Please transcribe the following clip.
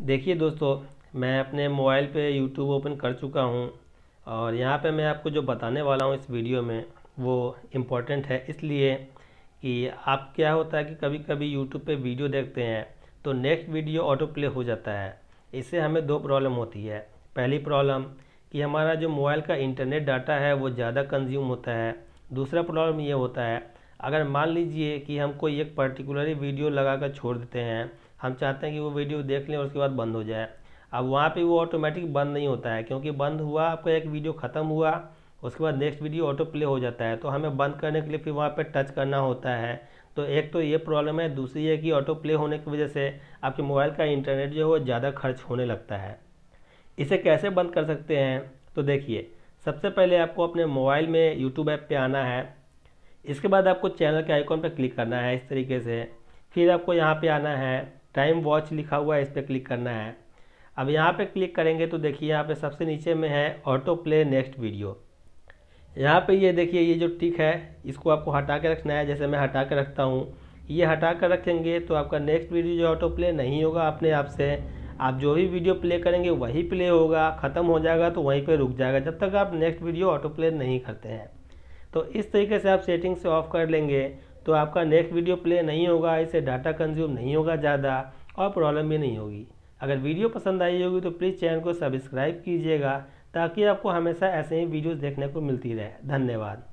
देखिए दोस्तों मैं अपने मोबाइल पे यूट्यूब ओपन कर चुका हूँ और यहाँ पे मैं आपको जो बताने वाला हूँ इस वीडियो में वो इम्पोर्टेंट है इसलिए कि आप क्या होता है कि कभी कभी यूट्यूब पे वीडियो देखते हैं तो नेक्स्ट वीडियो ऑटो प्ले हो जाता है इससे हमें दो प्रॉब्लम होती है पहली प्रॉब्लम कि हमारा जो मोबाइल का इंटरनेट डाटा है वो ज़्यादा कंज्यूम होता है दूसरा प्रॉब्लम ये होता है अगर मान लीजिए कि हम कोई एक पर्टिकुलर वीडियो लगा कर छोड़ देते हैं हम चाहते हैं कि वो वीडियो देख लें और उसके बाद बंद हो जाए अब वहाँ पे वो ऑटोमेटिक बंद नहीं होता है क्योंकि बंद हुआ आपका एक वीडियो ख़त्म हुआ उसके बाद नेक्स्ट वीडियो ऑटो प्ले हो जाता है तो हमें बंद करने के लिए फिर वहाँ पर टच करना होता है तो एक तो ये प्रॉब्लम है दूसरी है कि ऑटो प्ले होने की वजह से आपके मोबाइल का इंटरनेट जो है वो ज़्यादा खर्च होने लगता है इसे कैसे बंद कर सकते हैं तो देखिए सबसे पहले आपको अपने मोबाइल में यूट्यूब ऐप पर आना है इसके बाद आपको चैनल के आइकॉन पर क्लिक करना है इस तरीके से फिर आपको यहाँ पे आना है टाइम वॉच लिखा हुआ है इस पर क्लिक करना है अब यहाँ पे क्लिक करेंगे तो देखिए यहाँ पे सबसे नीचे में है ऑटो प्ले नेक्स्ट वीडियो यहाँ पे ये देखिए ये जो टिक है इसको आपको हटा के रखना है जैसे मैं हटा के रखता हूँ ये हटा कर रखेंगे तो आपका नेक्स्ट वीडियो जो ऑटो प्ले नहीं होगा अपने आप से आप जो भी वीडियो प्ले करेंगे वही प्ले होगा ख़त्म हो जाएगा तो वहीं पर रुक जाएगा जब तक आप नेक्स्ट वीडियो ऑटो प्ले नहीं करते हैं तो इस तरीके से आप सेटिंग से ऑफ कर लेंगे तो आपका नेक्स्ट वीडियो प्ले नहीं होगा इससे डाटा कंज्यूम नहीं होगा ज़्यादा और प्रॉब्लम भी नहीं होगी अगर वीडियो पसंद आई होगी तो प्लीज़ चैनल को सब्सक्राइब कीजिएगा ताकि आपको हमेशा ऐसे ही वीडियोस देखने को मिलती रहे धन्यवाद